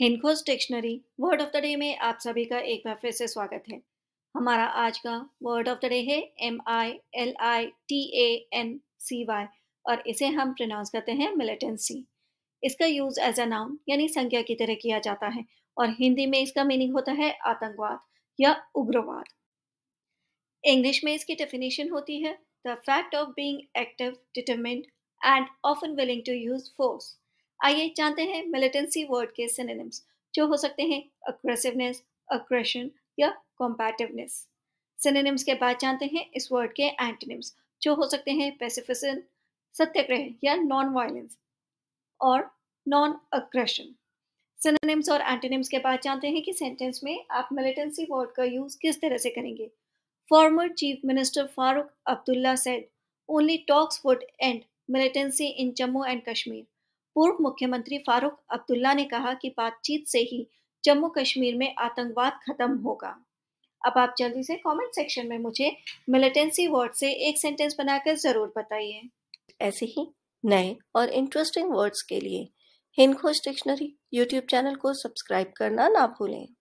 हिंदकोज dictionary word of the day में आप सभी का एक बार फिर से स्वागत है हमारा आज का वर्ड ऑफ द डे है M I L I T A N C Y और इसे हम प्रोनाउंस करते हैं मिलिटेंसी इसका यूज एज अ नाउन यानी संज्ञा की तरह किया जाता है और हिंदी में इसका मीनिंग होता है आतंकवाद या उग्रवाद इंग्लिश में इसकी डेफिनेशन होती है the fact of being active determent and often willing to use force आइए जानते हैं मिलिटेंसी वर्ड के सिनेम्स जो हो सकते हैं अग्रेसिवनेस अग्रेशन या कॉम्पैटिवनेस सिनेम्स के बाद जानते हैं इस वर्ड के एंटोनिम्स जो हो सकते हैं पेसिफिसन सत्याग्रह या नॉन वायलेंस और नॉन अग्रेशन सिनेम्स और एंटोनिम्स के बाद जानते हैं कि सेंटेंस में आप मिलिटेंसी वर्ड का यूज़ किस तरह से करेंगे former chief minister Farooq Abdullah said only talks would end militancy in Jammu and Kashmir पूर्व मुख्यमंत्री फारूक अब्दुल्ला ने कहा कि बातचीत से ही जम्मू कश्मीर में आतंकवाद खत्म होगा अब आप जल्दी से कमेंट सेक्शन में मुझे मिलिटेंसी वर्ड से एक सेंटेंस बनाकर ज़रूर बताइए ऐसे ही नए और इंटरेस्टिंग वर्ड्स के लिए हिंदोज डिक्शनरी यूट्यूब चैनल को सब्सक्राइब करना ना भूलें